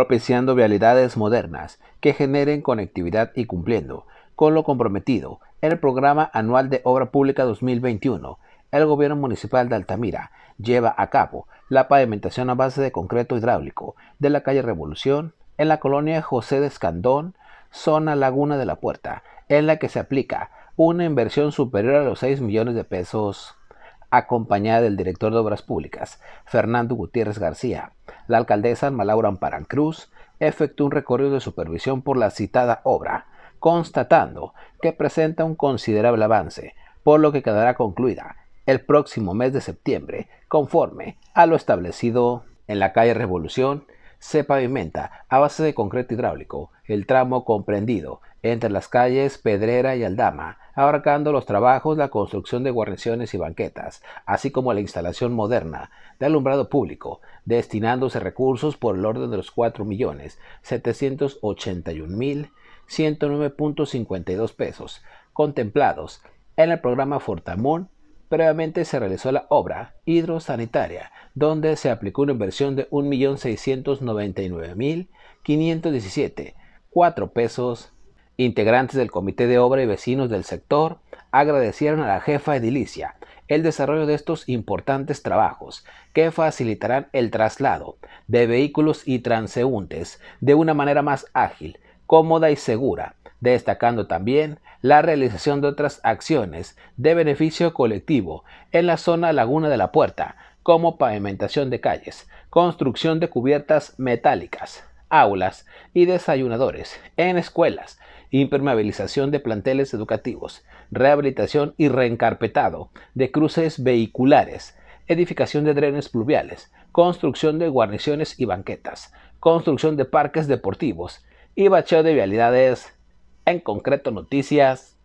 propiciando vialidades modernas que generen conectividad y cumpliendo con lo comprometido el Programa Anual de Obra Pública 2021. El Gobierno Municipal de Altamira lleva a cabo la pavimentación a base de concreto hidráulico de la calle Revolución en la colonia José de Escandón, zona Laguna de la Puerta, en la que se aplica una inversión superior a los 6 millones de pesos acompañada del director de Obras Públicas, Fernando Gutiérrez García. La alcaldesa Alma Laura Cruz efectuó un recorrido de supervisión por la citada obra, constatando que presenta un considerable avance, por lo que quedará concluida el próximo mes de septiembre, conforme a lo establecido en la calle Revolución se pavimenta a base de concreto hidráulico el tramo comprendido entre las calles Pedrera y Aldama, abarcando los trabajos, la construcción de guarniciones y banquetas, así como la instalación moderna de alumbrado público, destinándose recursos por el orden de los 4.781.109.52 pesos, contemplados en el programa Fortamón Previamente se realizó la obra hidrosanitaria, donde se aplicó una inversión de $1,699,517,4 pesos. Integrantes del Comité de Obra y vecinos del sector agradecieron a la jefa edilicia el desarrollo de estos importantes trabajos que facilitarán el traslado de vehículos y transeúntes de una manera más ágil, cómoda y segura destacando también la realización de otras acciones de beneficio colectivo en la zona Laguna de la Puerta, como pavimentación de calles, construcción de cubiertas metálicas, aulas y desayunadores en escuelas, impermeabilización de planteles educativos, rehabilitación y reencarpetado de cruces vehiculares, edificación de drenes pluviales, construcción de guarniciones y banquetas, construcción de parques deportivos y bacheo de vialidades en concreto noticias